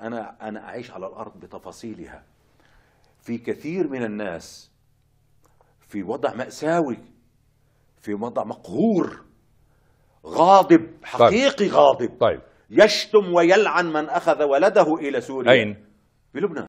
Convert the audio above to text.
أنا أنا أعيش على الأرض بتفاصيلها في كثير من الناس في وضع مأساوي في وضع مقهور غاضب طيب. حقيقي طيب. غاضب طيب. يشتم ويلعن من أخذ ولده إلى سوريا أين؟ في لبنان